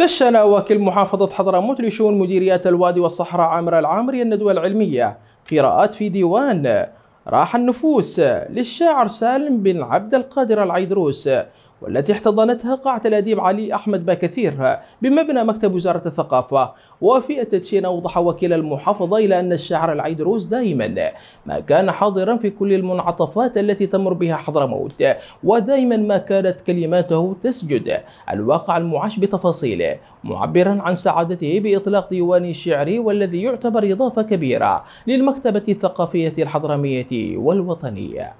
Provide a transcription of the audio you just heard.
دشن وكيل محافظة حضرموت لشؤون مديرية الوادي والصحراء عامر العامري الندوة العلمية قراءات في ديوان راح النفوس للشاعر سالم بن عبد القادر العيدروس والتي احتضنتها قاعة الأديب علي أحمد باكثير بمبنى مكتب وزارة الثقافة وفي التدشين أوضح وكيل المحافظة إلى أن الشاعر العيدروس دائما ما كان حاضرا في كل المنعطفات التي تمر بها حضرموت ودائما ما كانت كلماته تسجد الواقع المعاش بتفاصيله معبرا عن سعادته بإطلاق ديوان الشعري والذي يعتبر إضافة كبيرة للمكتبة الثقافية الحضرمية والوطنية.